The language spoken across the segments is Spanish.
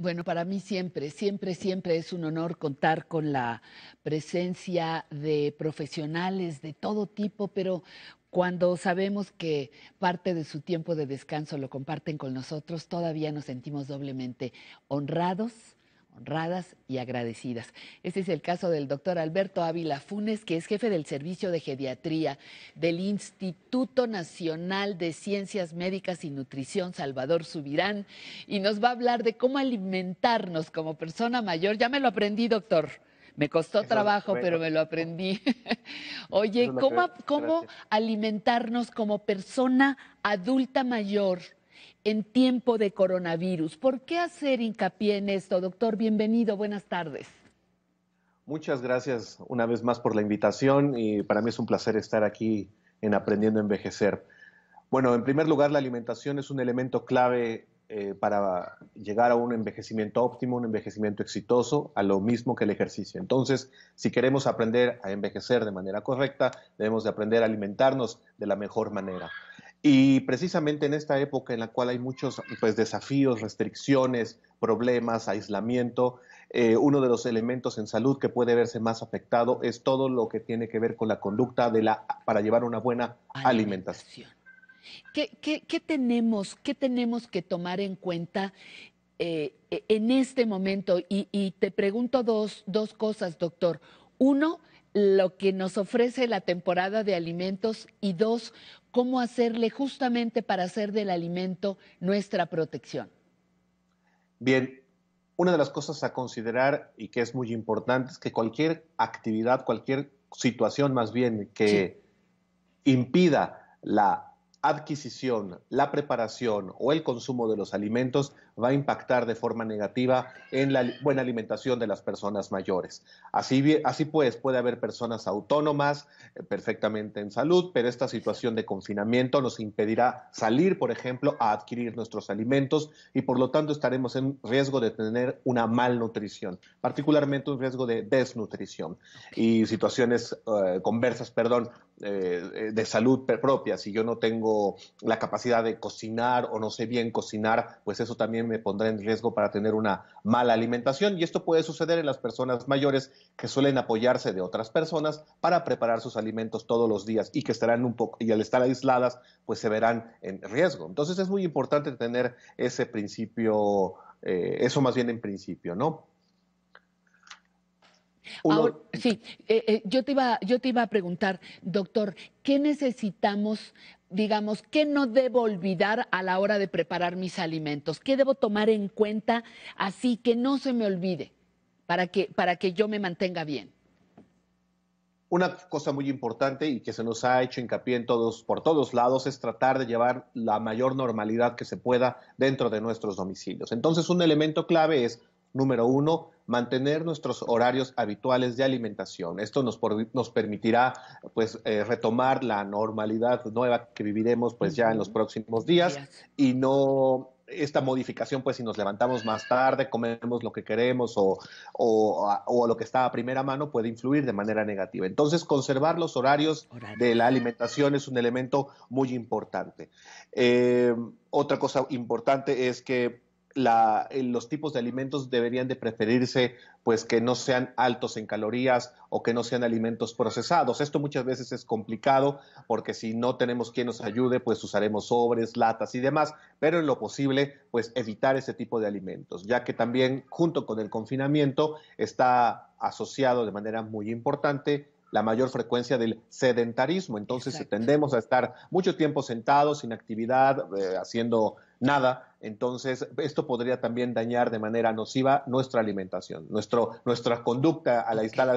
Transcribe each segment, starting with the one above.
Bueno, para mí siempre, siempre, siempre es un honor contar con la presencia de profesionales de todo tipo, pero cuando sabemos que parte de su tiempo de descanso lo comparten con nosotros, todavía nos sentimos doblemente honrados honradas y agradecidas. Este es el caso del doctor Alberto Ávila Funes, que es jefe del Servicio de Geriatría del Instituto Nacional de Ciencias Médicas y Nutrición Salvador Subirán, y nos va a hablar de cómo alimentarnos como persona mayor. Ya me lo aprendí, doctor. Me costó trabajo, pero me lo aprendí. Oye, ¿cómo, cómo alimentarnos como persona adulta mayor? en tiempo de coronavirus. ¿Por qué hacer hincapié en esto? Doctor, bienvenido, buenas tardes. Muchas gracias una vez más por la invitación y para mí es un placer estar aquí en Aprendiendo a Envejecer. Bueno, en primer lugar, la alimentación es un elemento clave eh, para llegar a un envejecimiento óptimo, un envejecimiento exitoso, a lo mismo que el ejercicio. Entonces, si queremos aprender a envejecer de manera correcta, debemos de aprender a alimentarnos de la mejor manera. Y precisamente en esta época en la cual hay muchos pues, desafíos, restricciones, problemas, aislamiento, eh, uno de los elementos en salud que puede verse más afectado es todo lo que tiene que ver con la conducta de la, para llevar una buena alimentación. ¿Qué, qué, tenemos, ¿Qué tenemos que tomar en cuenta eh, e, en este momento? Y, y te pregunto dos, dos cosas, doctor. Uno, lo que nos ofrece la temporada de alimentos y dos, cómo hacerle justamente para hacer del alimento nuestra protección? Bien, una de las cosas a considerar y que es muy importante es que cualquier actividad, cualquier situación más bien que impida la adquisición, la preparación o el consumo de los alimentos va a impactar de forma negativa en la buena alimentación de las personas mayores. Así, pues, puede haber personas autónomas, eh, perfectamente en salud, pero esta situación de confinamiento nos impedirá salir, por ejemplo, a adquirir nuestros alimentos y por lo tanto estaremos en riesgo de tener una malnutrición, particularmente un riesgo de desnutrición y situaciones eh, conversas, perdón, eh, de salud propia, si yo no tengo la capacidad de cocinar o no sé bien cocinar, pues eso también me pondrá en riesgo para tener una mala alimentación y esto puede suceder en las personas mayores que suelen apoyarse de otras personas para preparar sus alimentos todos los días y que estarán un poco y al estar aisladas pues se verán en riesgo. Entonces es muy importante tener ese principio, eh, eso más bien en principio, ¿no? sí, eh, eh, yo, te iba, yo te iba a preguntar, doctor, ¿qué necesitamos, digamos, qué no debo olvidar a la hora de preparar mis alimentos? ¿Qué debo tomar en cuenta así que no se me olvide para que, para que yo me mantenga bien? Una cosa muy importante y que se nos ha hecho hincapié en todos, por todos lados es tratar de llevar la mayor normalidad que se pueda dentro de nuestros domicilios. Entonces, un elemento clave es, número uno, mantener nuestros horarios habituales de alimentación. Esto nos, nos permitirá pues eh, retomar la normalidad nueva que viviremos pues ya en los próximos días y no esta modificación, pues si nos levantamos más tarde, comemos lo que queremos o, lo que está a primera mano puede influir de manera negativa. Entonces, conservar los horarios de la alimentación es un elemento muy importante. Eh, otra cosa importante es que eh, los tipos de alimentos deberían de preferirse pues que no sean altos en calorías o que no sean alimentos procesados. Esto muchas veces es complicado porque si no tenemos quien nos ayude, pues usaremos sobres, latas y demás, pero en lo posible pues evitar ese tipo de alimentos, ya que también junto con el confinamiento está asociado de manera muy importante la mayor frecuencia del sedentarismo. Entonces si tendemos a estar mucho tiempo sentados, sin actividad, eh, haciendo nada. Entonces esto podría también dañar de manera nociva nuestra alimentación, nuestro, nuestra conducta a la estar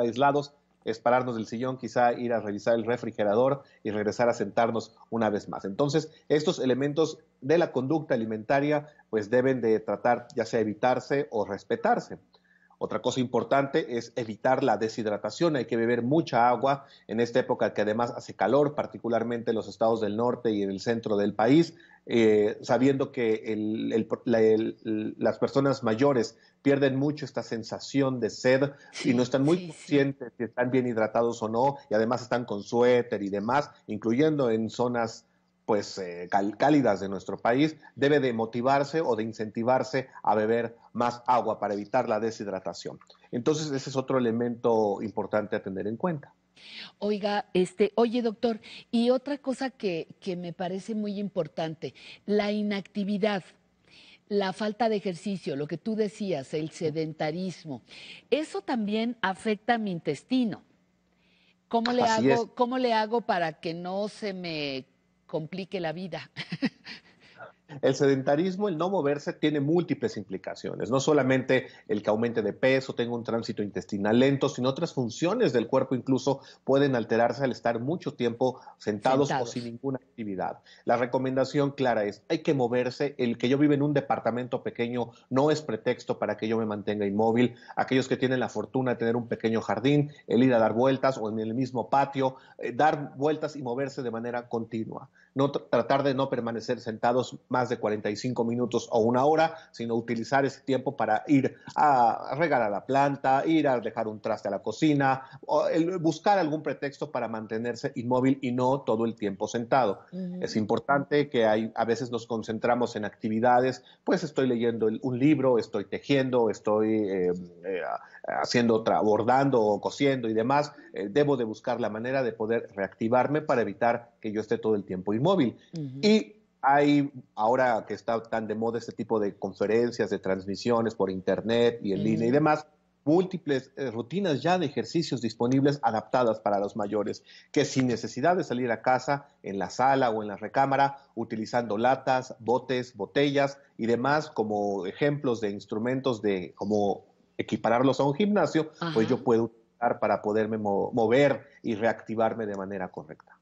aislados es pararnos del sillón, quizá ir a revisar el refrigerador y regresar a sentarnos una vez más. Entonces, estos elementos de la conducta alimentaria pues deben de tratar ya sea evitarse o respetarse. Otra cosa importante es evitar la deshidratación. Hay que beber mucha agua en esta época que además hace calor, particularmente en los estados del norte y en el centro del país, eh, sabiendo que las personas mayores pierden mucho esta sensación de sed y no están muy conscientes si están bien hidratados o no, y además están con suéter y demás, incluyendo en zonas pues eh, cálidas de nuestro país, debe de motivarse o de incentivarse a beber más agua para evitar la deshidratación. Entonces, ese es otro elemento importante a tener en cuenta. Oiga, este, oye doctor, y otra cosa que, me parece muy importante, la inactividad la falta de ejercicio, lo que tú decías, el sedentarismo, eso también afecta a mi intestino. ¿Cómo le, hago, ¿Cómo le hago para que no se me complique la vida. El sedentarismo, el no moverse, tiene múltiples implicaciones. No solamente el que aumente de peso, tenga un tránsito intestinal lento, sino otras funciones del cuerpo incluso pueden alterarse al estar mucho tiempo sentados, o sin ninguna actividad. La recomendación clara es, hay que moverse. El que yo vive en un departamento pequeño no es pretexto para que yo me mantenga inmóvil. Aquellos que tienen la fortuna de tener un pequeño jardín, el ir a dar vueltas o en el mismo patio, eh, dar vueltas y moverse de manera continua no tratar de no permanecer sentados más de 45 minutos o una hora, sino utilizar ese tiempo para ir a regar a la planta, ir a dejar un traste a la cocina, o buscar algún pretexto para mantenerse inmóvil y no todo el tiempo sentado. Es importante que hay, a veces nos concentramos en actividades, pues estoy leyendo un libro, estoy tejiendo, estoy em, eh, haciendo otra, bordando o cosiendo y demás. Eh, debo de buscar la manera de poder reactivarme para evitar que yo esté todo el tiempo inmóvil móvil. Y hay, ahora que está tan de moda este tipo de conferencias, de transmisiones por internet y en línea y demás, múltiples eh, rutinas ya de ejercicios disponibles adaptadas para los mayores, que sin necesidad de salir a casa, en la sala o en la recámara, utilizando latas, botes, botellas y demás como ejemplos de instrumentos de cómo equipararlos a un gimnasio, pues yo puedo usar para poderme mover y reactivarme de manera correcta.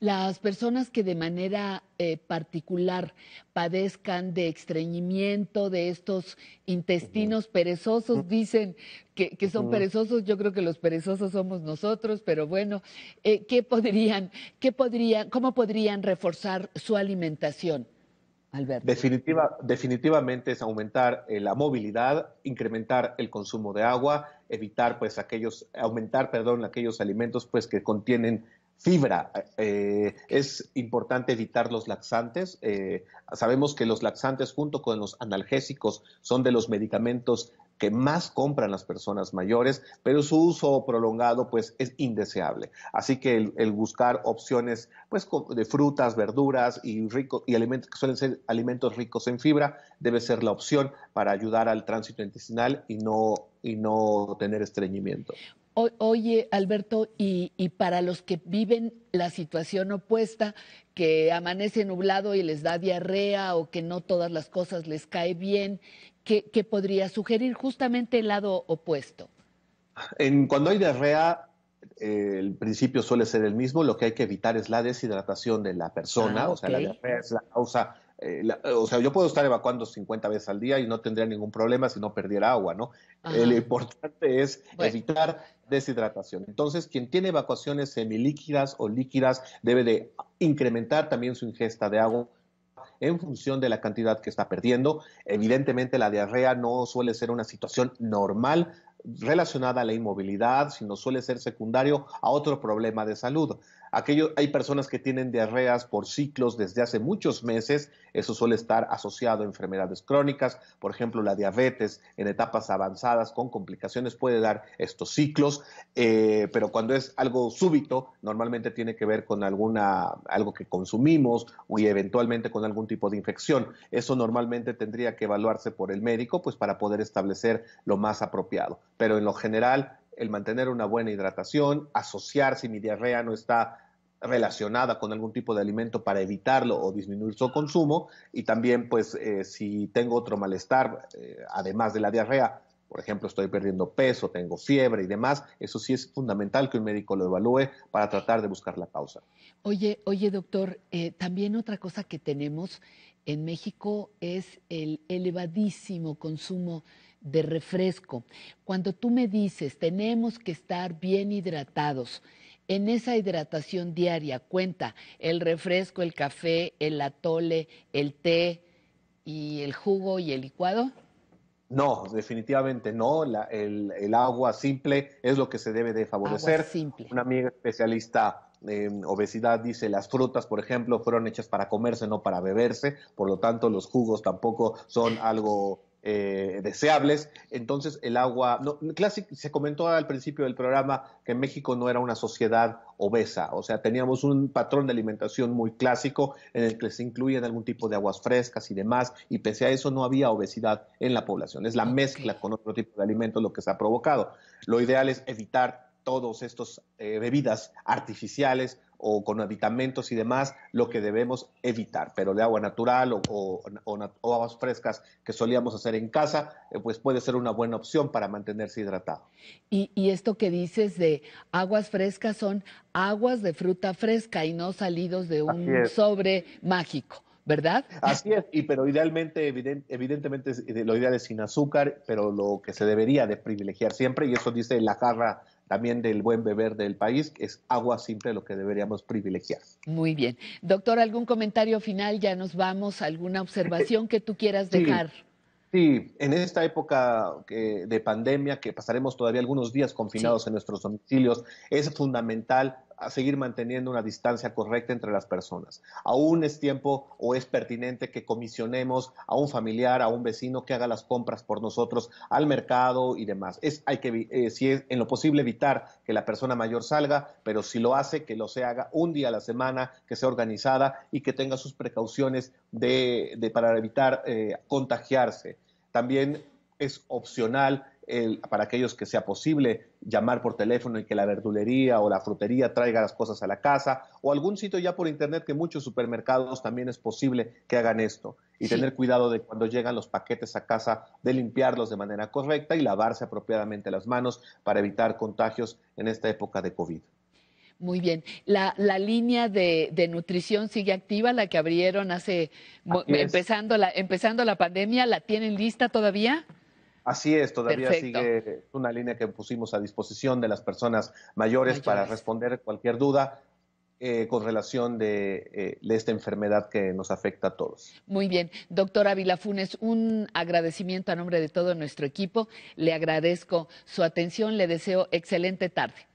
Las personas que de manera eh, particular padezcan de estreñimiento, de estos intestinos perezosos, dicen que, son perezosos, yo creo que los perezosos somos nosotros, pero bueno, eh, ¿qué podrían, qué podrían, cómo podrían reforzar su alimentación? Alberto. Definitiva, definitivamente es aumentar eh, la movilidad, incrementar el consumo de agua, evitar pues aquellos, aumentar, perdón, aquellos alimentos pues que contienen Fibra. Eh, es importante evitar los laxantes. Eh, sabemos que los laxantes junto con los analgésicos son de los medicamentos que más compran las personas mayores, pero su uso prolongado pues es indeseable. Así que el, buscar opciones pues de frutas, verduras y ricos y alimentos que suelen ser alimentos ricos en fibra debe ser la opción para ayudar al tránsito intestinal y no y no tener estreñimiento. Oye, Alberto, y, para los que viven la situación opuesta, que amanece nublado y les da diarrea o que no todas las cosas les cae bien, ¿qué, podría sugerir justamente el lado opuesto? En, cuando hay diarrea, eh, el principio suele ser el mismo, lo que hay que evitar es la deshidratación de la persona, ah, o sea, la diarrea es la causa eh, o sea, yo puedo estar evacuando 50 veces al día y no tendría ningún problema si no perdiera agua, ¿no? lo importante es evitar deshidratación. Entonces, quien tiene evacuaciones semilíquidas o líquidas debe de incrementar también su ingesta de agua en función de la cantidad que está perdiendo. Evidentemente, la diarrea no suele ser una situación normal relacionada a la inmovilidad, sino suele ser secundario a otro problema de salud. Aquello, hay personas que tienen diarreas por ciclos desde hace muchos meses, eso suele estar asociado a enfermedades crónicas, por ejemplo, la diabetes en etapas avanzadas con complicaciones puede dar estos ciclos, eh, pero cuando es algo súbito, normalmente tiene que ver con alguna, algo que consumimos y eventualmente con algún tipo de infección. Eso normalmente tendría que evaluarse por el médico, pues para poder establecer lo más apropiado, pero en lo general el mantener una buena hidratación, asociar si mi diarrea no está relacionada con algún tipo de alimento para evitarlo o disminuir su consumo y también pues eh, si tengo otro malestar eh, además de la diarrea por ejemplo estoy perdiendo peso tengo fiebre y demás eso sí es fundamental que un médico lo evalúe para tratar de buscar la causa oye oye doctor eh, también otra cosa que tenemos en México es el elevadísimo consumo de refresco. Cuando tú me dices, tenemos que estar bien hidratados, en esa hidratación diaria cuenta el refresco, el café, el atole, el té y el jugo y el licuado. No, definitivamente no. el, agua simple es lo que se debe de favorecer. Una amiga especialista en obesidad dice las frutas, por ejemplo, fueron hechas para comerse, no para beberse. Por lo tanto, los jugos tampoco son algo eh, deseables. Entonces el agua, no, se comentó al principio del programa que México no era una sociedad obesa, o sea, teníamos un patrón de alimentación muy clásico en el que se incluían algún tipo de aguas frescas y demás, y pese a eso no había obesidad en la población. Es la mezcla con otro tipo de alimentos lo que se ha provocado. Lo ideal es evitar todos estos eh, bebidas artificiales o con aditamentos y demás, lo que debemos evitar. Pero de agua natural o, aguas frescas que solíamos hacer en casa, eh, pues puede ser una buena opción para mantenerse hidratado. Y, esto que dices de aguas frescas son aguas de fruta fresca y no salidos de un sobre mágico. ¿verdad? Así es, y pero idealmente, evidentemente, eh, lo ideal es sin azúcar, pero lo que se debería de privilegiar siempre, y eso dice la jarra también del buen beber del país, es agua simple lo que deberíamos privilegiar. Muy bien. Doctor, ¿algún comentario final? Ya nos vamos. ¿Alguna eh, observación que tú quieras dejar? Sí. en esta época eh, de pandemia, que pasaremos todavía algunos días confinados en nuestros domicilios, es fundamental seguir manteniendo una distancia correcta entre las personas. Aún es tiempo o es pertinente que comisionemos a un familiar, a un vecino que haga las compras por nosotros al mercado y demás. Es, hay que, eh, si es en lo posible, evitar que la persona mayor salga, pero si lo hace, que lo se haga un día a la semana, que sea organizada y que tenga sus precauciones de, para evitar eh, contagiarse. También es opcional para aquellos que sea posible llamar por teléfono y que la verdulería o la frutería traiga las cosas a la casa, o algún sitio ya por internet que muchos supermercados también es posible que hagan esto, y tener cuidado de cuando llegan los paquetes a casa, de limpiarlos de manera correcta y lavarse apropiadamente las manos para evitar contagios en esta época de COVID. Muy bien. La, la línea de, de, nutrición sigue activa, la que abrieron hace empezando la, empezando la pandemia, ¿la tienen lista todavía? Así es, todavía sigue una línea que pusimos a disposición de las personas mayores, para responder cualquier duda. Eh, con relación eh, de, esta enfermedad que nos afecta a todos. Muy bien, doctora Vilafunes, un agradecimiento a nombre de todo nuestro equipo. Le agradezco su atención, le deseo excelente tarde.